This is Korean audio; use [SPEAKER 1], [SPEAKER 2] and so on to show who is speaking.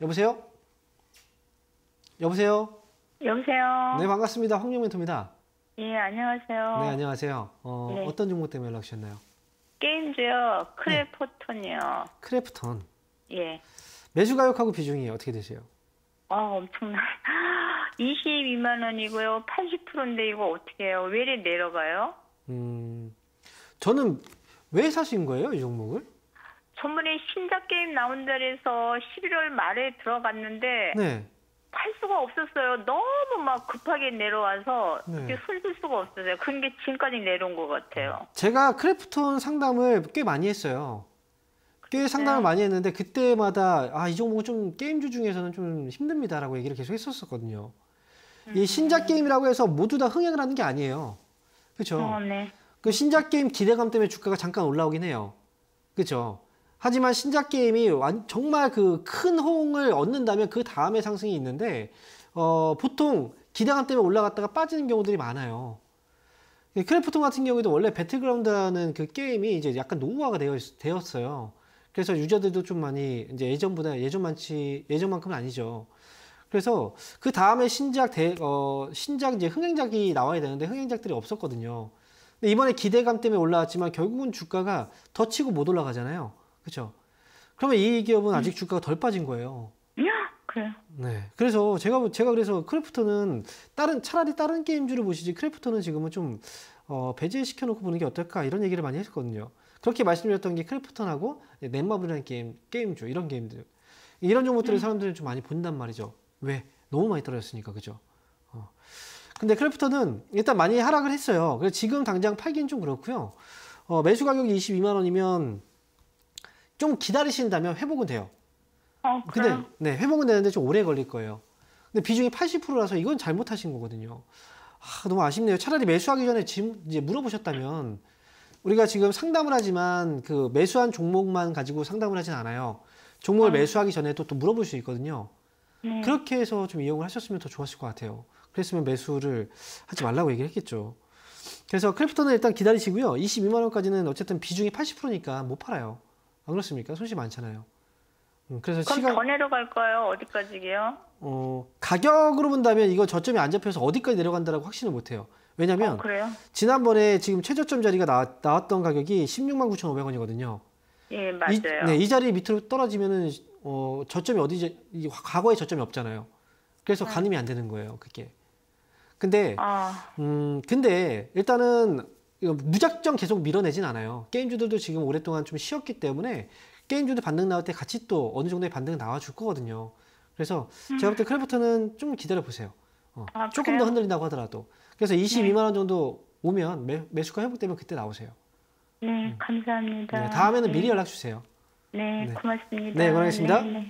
[SPEAKER 1] 여보세요? 여보세요?
[SPEAKER 2] 여보세요? 네,
[SPEAKER 1] 반갑습니다. 황룡 멘토입니다.
[SPEAKER 2] 예, 안녕하세요. 네,
[SPEAKER 1] 안녕하세요. 어, 네. 어떤 종목 때문에 연락 주셨나요?
[SPEAKER 2] 게임즈요. 네. 크래프톤이요. 네.
[SPEAKER 1] 크래프톤. 예. 매수 가격하고 비중이 어떻게 되세요?
[SPEAKER 2] 아, 엄청나. 22만 원이고요. 80%인데 이거 어떻게 해요? 왜 이래 내려가요?
[SPEAKER 1] 음. 저는 왜 사신 거예요, 이 종목을?
[SPEAKER 2] 전문의 신작 게임 나온다래서 11월 말에 들어갔는데 네. 팔 수가 없었어요. 너무 막 급하게 내려와서 네. 손쓸 수가 없었어요. 그런 게 지금까지 내려온 것 같아요.
[SPEAKER 1] 제가 크래프톤 상담을 꽤 많이 했어요. 꽤 네. 상담을 네. 많이 했는데 그때마다 아이 종목은 좀 게임주 중에서는 좀 힘듭니다라고 얘기를 계속 했었었거든요. 음. 이 신작 게임이라고 해서 모두 다 흥행을 하는 게 아니에요. 그렇죠? 어, 네. 그 신작 게임 기대감 때문에 주가가 잠깐 올라오긴 해요. 그렇죠? 하지만 신작 게임이 완, 정말 그 큰 호응을 얻는다면 그 다음에 상승이 있는데 어, 보통 기대감 때문에 올라갔다가 빠지는 경우들이 많아요. 예, 크래프톤 같은 경우에도 원래 배틀그라운드라는 그 게임이 이제 약간 노후화가 되어, 되었어요. 그래서 유저들도 좀 많이 이제 예전보다 예전만치 예전만큼은 아니죠. 그래서 그 다음에 신작 대, 어, 신작 이제 흥행작이 나와야 되는데 흥행작들이 없었거든요. 근데 이번에 기대감 때문에 올라왔지만 결국은 주가가 더 치고 못 올라가잖아요. 그렇죠? 그러면 이 기업은 아직 주가가 덜 빠진 거예요. 그래요. 네. 그래서 제가 제가 그래서 크래프트는 다른 차라리 다른 게임주를 보시지 크래프트는 지금은 좀 어, 배제시켜 놓고 보는 게 어떨까 이런 얘기를 많이 했거든요. 그렇게 말씀드렸던 게 크래프턴하고 넷마블이라는 게임, 게임주 이런 게임들 이런 종목들을 음. 사람들이좀 많이 본단 말이죠. 왜? 너무 많이 떨어졌으니까 그죠? 어. 근데 크래프턴은 일단 많이 하락을 했어요. 그래서 지금 당장 팔긴 좀 그렇고요. 어, 매수 가격이 22만 원이면 좀 기다리신다면 회복은 돼요. 어, 근데 네, 회복은 되는데 좀 오래 걸릴 거예요. 근데 비중이 80%라서 이건 잘못하신 거거든요. 아, 너무 아쉽네요. 차라리 매수하기 전에 지금 이제 물어보셨다면 우리가 지금 상담을 하지만 그 매수한 종목만 가지고 상담을 하진 않아요. 종목을 어. 매수하기 전에 또, 또 물어볼 수 있거든요. 네. 그렇게 해서 좀 이용을 하셨으면 더 좋았을 것 같아요. 그랬으면 매수를 하지 말라고 얘기를 했겠죠. 그래서 크래프터는 일단 기다리시고요. 22만 원까지는 어쨌든 비중이 80%니까 못 팔아요. 안 아, 그렇습니까? 손실 많잖아요. 음, 그래서 그럼 시간...
[SPEAKER 2] 번외로 갈까요? 어디까지게요?
[SPEAKER 1] 어, 가격으로 본다면 이거 저점이 안 잡혀서 어디까지 내려간다라고 확신을 못 해요. 왜냐면 어, 지난번에 지금 최저점 자리가 나, 나왔던 가격이 16만 9,500원이거든요.
[SPEAKER 2] 예, 맞아요. 이, 네, 이
[SPEAKER 1] 자리 밑으로 떨어지면은 어, 저점이 어디지? 과거의 저점이 없잖아요. 그래서 네. 가늠이 안 되는 거예요, 그게. 근데 어... 음, 근데 일단은 무작정 계속 밀어내진 않아요. 게임주들도 지금 오랫동안 좀 쉬었기 때문에 게임주들 반등 나올 때 같이 또 어느 정도의 반등 나와줄 거거든요. 그래서 음. 제가 볼때 크래프트는 좀 기다려 보세요. 어, 아, 조금 더 흔들린다고 하더라도. 그래서 22만 원 네. 정도 오면 매, 매수가 회복되면 그때 나오세요.
[SPEAKER 2] 네, 음. 감사합니다. 네, 다음에는 네. 미리 연락 주세요. 네, 네, 고맙습니다. 네, 고맙습니다. 네, 네.